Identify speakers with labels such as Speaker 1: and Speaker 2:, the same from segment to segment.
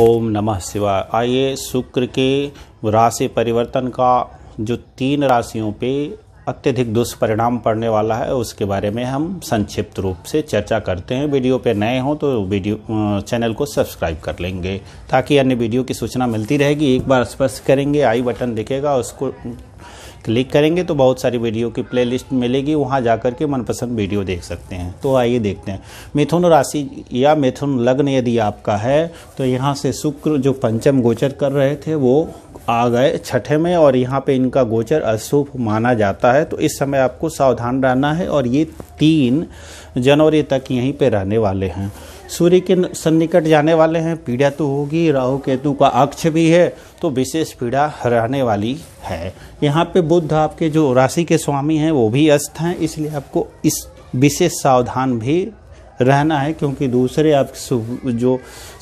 Speaker 1: ओम नमः शिवाय आइए शुक्र के राशि परिवर्तन का जो तीन राशियों पे अत्यधिक दुष्परिणाम पड़ने वाला है उसके बारे में हम संक्षिप्त रूप से चर्चा करते हैं वीडियो पे नए हों तो वीडियो चैनल को सब्सक्राइब कर लेंगे ताकि अन्य वीडियो की सूचना मिलती रहेगी एक बार स्पर्श करेंगे आई बटन दिखेगा उसको क्लिक करेंगे तो बहुत सारी वीडियो की प्लेलिस्ट मिलेगी वहाँ जा कर के मनपसंद वीडियो देख सकते हैं तो आइए देखते हैं मिथुन राशि या मिथुन लग्न यदि आपका है तो यहाँ से शुक्र जो पंचम गोचर कर रहे थे वो आ गए छठे में और यहाँ पे इनका गोचर अशुभ माना जाता है तो इस समय आपको सावधान रहना है और ये तीन जनवरी तक यहीं पे रहने वाले हैं सूर्य के सन्निकट जाने वाले हैं पीड़ा तो होगी राहु केतु का अक्ष भी है तो विशेष पीड़ा हराने वाली है यहाँ पे बुद्ध आपके जो राशि के स्वामी हैं वो भी अस्त हैं इसलिए आपको इस विशेष सावधान भी रहना है क्योंकि दूसरे आप जो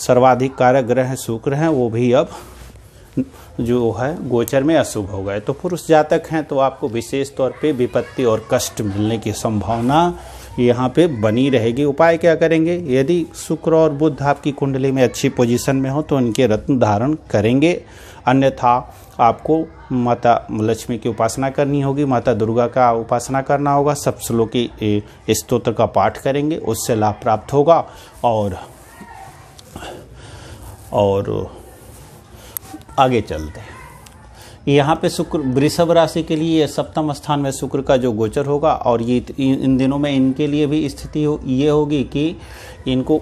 Speaker 1: सर्वाधिक कारक ग्रह हैं शुक्र हैं वो भी अब जो है गोचर में अशुभ हो गए तो पुरुष जातक हैं तो आपको विशेष तौर पे विपत्ति और कष्ट मिलने की संभावना यहाँ पे बनी रहेगी उपाय क्या करेंगे यदि शुक्र और बुद्ध आपकी कुंडली में अच्छी पोजीशन में हो तो उनके रत्न धारण करेंगे अन्यथा आपको माता लक्ष्मी की उपासना करनी होगी माता दुर्गा का उपासना करना होगा सब श्लोकी स्त्रोत्र का पाठ करेंगे उससे लाभ प्राप्त होगा और और आगे चलते हैं यहाँ पे शुक्र वृषभ राशि के लिए सप्तम स्थान में शुक्र का जो गोचर होगा और ये इन दिनों में इनके लिए भी स्थिति हो ये होगी कि इनको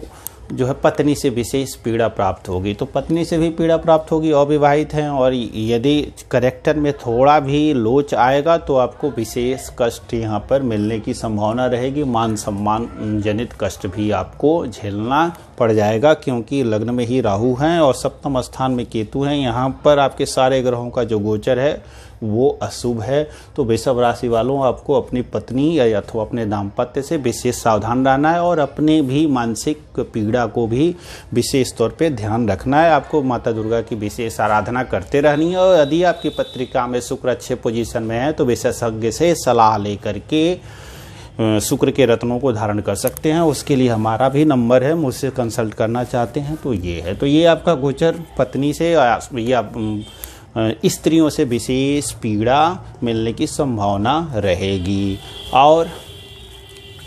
Speaker 1: जो है पत्नी से विशेष पीड़ा प्राप्त होगी तो पत्नी से भी पीड़ा प्राप्त होगी अविवाहित हैं और यदि करेक्टर में थोड़ा भी लोच आएगा तो आपको विशेष कष्ट यहाँ पर मिलने की संभावना रहेगी मान सम्मान जनित कष्ट भी आपको झेलना पड़ जाएगा क्योंकि लग्न में ही राहु हैं और सप्तम स्थान में केतु हैं यहाँ पर आपके सारे ग्रहों का जो गोचर है वो अशुभ है तो वृषभ राशि वालों आपको अपनी पत्नी या अथवा अपने दाम्पत्य से विशेष सावधान रहना है और अपने भी मानसिक पीड़ा को भी विशेष तौर पे ध्यान रखना है आपको माता दुर्गा की विशेष आराधना करते रहनी है और यदि आपकी पत्रिका में शुक्र अच्छे पोजिशन में है तो विशेषज्ञ से सलाह लेकर के शुक्र के रत्नों को धारण कर सकते हैं उसके लिए हमारा भी नंबर है मुझसे कंसल्ट करना चाहते हैं तो ये है तो ये आपका गोचर पत्नी से या स्त्रियों से विशेष पीड़ा मिलने की संभावना रहेगी और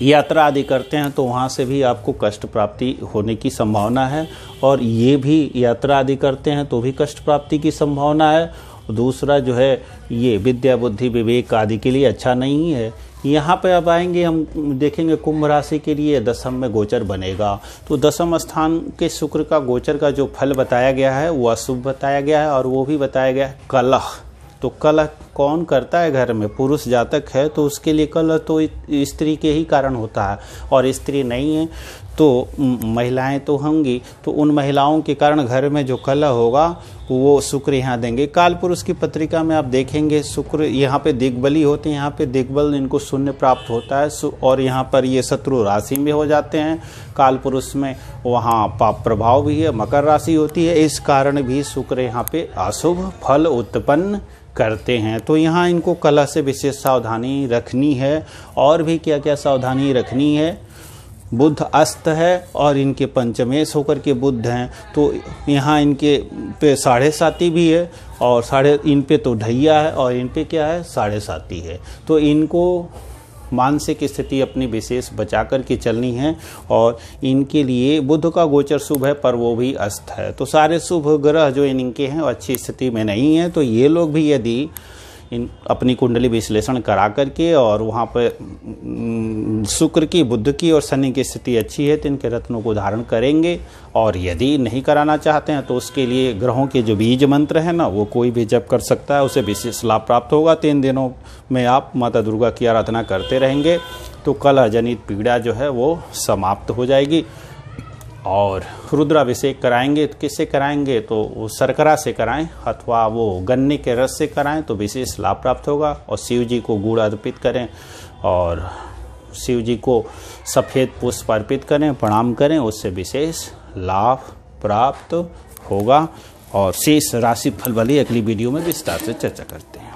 Speaker 1: यात्रा आदि करते हैं तो वहाँ से भी आपको कष्ट प्राप्ति होने की संभावना है और ये भी यात्रा आदि करते हैं तो भी कष्ट प्राप्ति की संभावना है दूसरा जो है ये विद्या बुद्धि विवेक आदि के लिए अच्छा नहीं है यहाँ पे अब आएंगे हम देखेंगे कुंभ राशि के लिए दसम में गोचर बनेगा तो दसम स्थान के शुक्र का गोचर का जो फल बताया गया है वो अशुभ बताया गया है और वो भी बताया गया है कलह तो कलह कौन करता है घर में पुरुष जातक है तो उसके लिए कल तो स्त्री के ही कारण होता है और स्त्री नहीं है तो महिलाएं तो होंगी तो उन महिलाओं के कारण घर में जो कलह होगा वो शुक्र यहाँ देंगे काल पुरुष की पत्रिका में आप देखेंगे शुक्र यहाँ पे दिग्बली होते हैं यहाँ पे दिग्बल इनको शून्य प्राप्त होता है और यहाँ पर ये शत्रु राशि में हो जाते हैं काल पुरुष में वहाँ पाप प्रभाव भी है मकर राशि होती है इस कारण भी शुक्र यहाँ पे अशुभ फल उत्पन्न करते हैं तो यहाँ इनको कला से विशेष सावधानी रखनी है और भी क्या क्या सावधानी रखनी है बुद्ध अस्त है और इनके पंचमेश होकर के बुद्ध हैं तो यहाँ इनके पे साढ़े साथी भी है और साढ़े इन पे तो ढैया है और इन पे क्या है साढ़े साथी है तो इनको मानसिक स्थिति अपनी विशेष बचा कर के चलनी है और इनके लिए बुद्ध का गोचर शुभ है पर वो भी अस्त है तो सारे शुभ ग्रह जो इनके हैं अच्छी स्थिति में नहीं है तो ये लोग भी यदि इन अपनी कुंडली विश्लेषण करा करके और वहाँ पर शुक्र की बुद्ध की और शनि की स्थिति अच्छी है तो इनके रत्नों को धारण करेंगे और यदि नहीं कराना चाहते हैं तो उसके लिए ग्रहों के जो बीज मंत्र है ना वो कोई भी जप कर सकता है उसे विशेष लाभ प्राप्त होगा तीन दिनों में आप माता दुर्गा की आराधना करते रहेंगे तो कल अजनित पीड़ा जो है वो समाप्त हो जाएगी और रुद्राभिषेक कराएंगे तो किससे कराएंगे तो वो शर्करा से कराएं अथवा वो गन्ने के रस से कराएं तो विशेष लाभ प्राप्त होगा और शिव जी को गुड़ अर्पित करें और शिव जी को सफ़ेद पुष्प अर्पित करें प्रणाम करें उससे विशेष लाभ प्राप्त होगा और शेष राशि फल वाली अगली वीडियो में विस्तार से चर्चा करते हैं